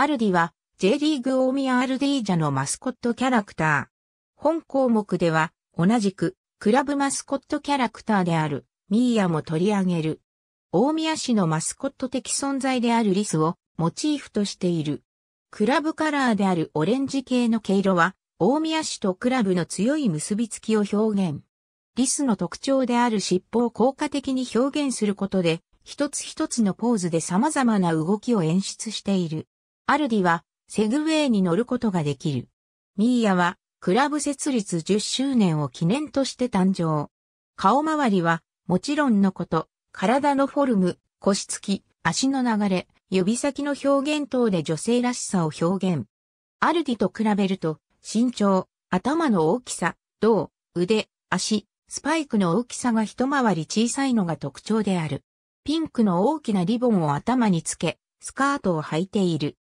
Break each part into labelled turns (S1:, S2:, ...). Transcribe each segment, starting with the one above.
S1: アルディは J リーグ大宮アルディージャのマスコットキャラクター。本項目では同じくクラブマスコットキャラクターであるミーヤも取り上げる。大宮市のマスコット的存在であるリスをモチーフとしている。クラブカラーであるオレンジ系の毛色は大宮市とクラブの強い結びつきを表現。リスの特徴である尻尾を効果的に表現することで、一つ一つのポーズで様々な動きを演出している。アルディはセグウェイに乗ることができる。ミーヤはクラブ設立10周年を記念として誕生。顔周りはもちろんのこと、体のフォルム、腰つき、足の流れ、指先の表現等で女性らしさを表現。アルディと比べると、身長、頭の大きさ、胴、腕、足、スパイクの大きさが一回り小さいのが特徴である。ピンクの大きなリボンを頭につけ、スカートを履いている。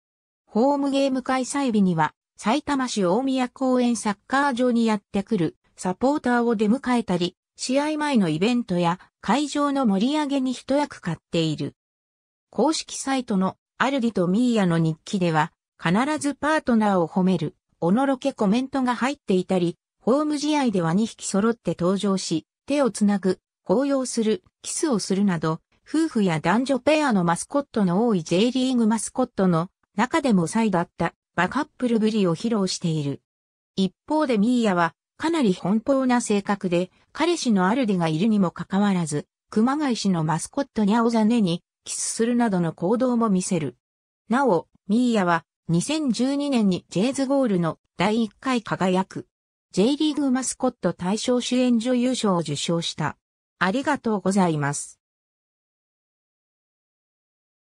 S1: ホームゲーム開催日には、埼玉市大宮公園サッカー場にやってくるサポーターを出迎えたり、試合前のイベントや会場の盛り上げに一役買っている。公式サイトのアルディとミーヤの日記では、必ずパートナーを褒める、おのろけコメントが入っていたり、ホーム試合では2匹揃って登場し、手をつなぐ、抱擁する、キスをするなど、夫婦や男女ペアのマスコットの多い J リーグマスコットの中でもサイだったバカップルぶりを披露している。一方でミーヤはかなり奔放な性格で彼氏のアルディがいるにもかかわらず熊谷氏のマスコットニャオザネにキスするなどの行動も見せる。なお、ミーヤは2012年にジェイズゴールの第1回輝く J リーグマスコット大賞主演女優賞を受賞した。ありがとうござ
S2: います。